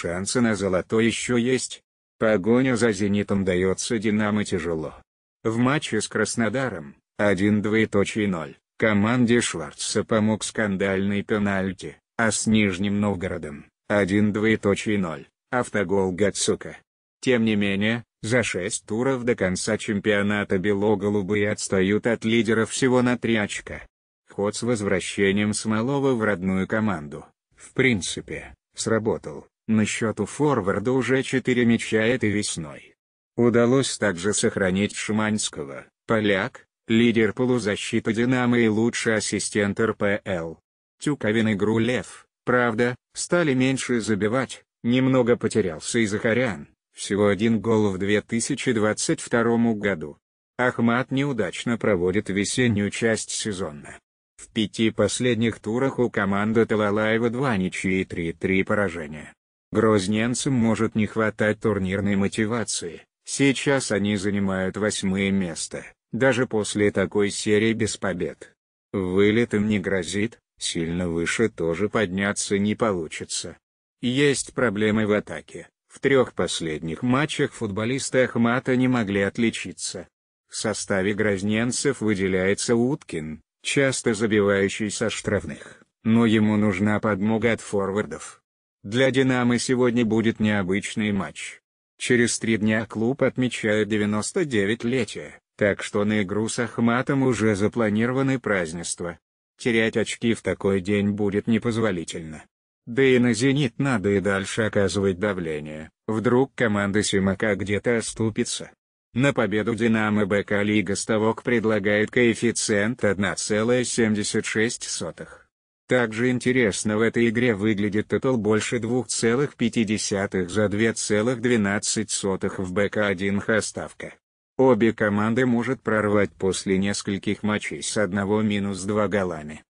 шансы на золото еще есть. Погоня за «Зенитом» дается «Динамо» тяжело. В матче с Краснодаром, 1-2.0, команде Шварца помог скандальный пенальти, а с Нижним Новгородом, 1-2.0, автогол Гацука. Тем не менее, за 6 туров до конца чемпионата бело-голубые отстают от лидера всего на 3 очка. Ход с возвращением Смолова в родную команду, в принципе, сработал. На счету форварда уже 4 мяча этой весной. Удалось также сохранить Шиманского, поляк, лидер полузащиты «Динамо» и лучший ассистент РПЛ. Тюковин и Грулев, правда, стали меньше забивать, немного потерялся и Захарян, всего один гол в 2022 году. Ахмат неудачно проводит весеннюю часть сезона. В пяти последних турах у команды Талалаева два ничьи и три-три поражения. Грозненцам может не хватать турнирной мотивации, сейчас они занимают восьмое место, даже после такой серии без побед. Вылет им не грозит, сильно выше тоже подняться не получится. Есть проблемы в атаке, в трех последних матчах футболисты Ахмата не могли отличиться. В составе грозненцев выделяется Уткин, часто забивающий со штрафных, но ему нужна подмога от форвардов. Для «Динамо» сегодня будет необычный матч. Через три дня клуб отмечает 99-летие, так что на игру с Ахматом уже запланированы празднества. Терять очки в такой день будет непозволительно. Да и на «Зенит» надо и дальше оказывать давление, вдруг команда Симака где-то оступится. На победу «Динамо» БК «Лига Ставок» предлагает коэффициент 1,76. Также интересно в этой игре выглядит тотал больше 2,5 за 2,12 в БК-1 Хаставка. Обе команды может прорвать после нескольких матчей с 1-2 голами.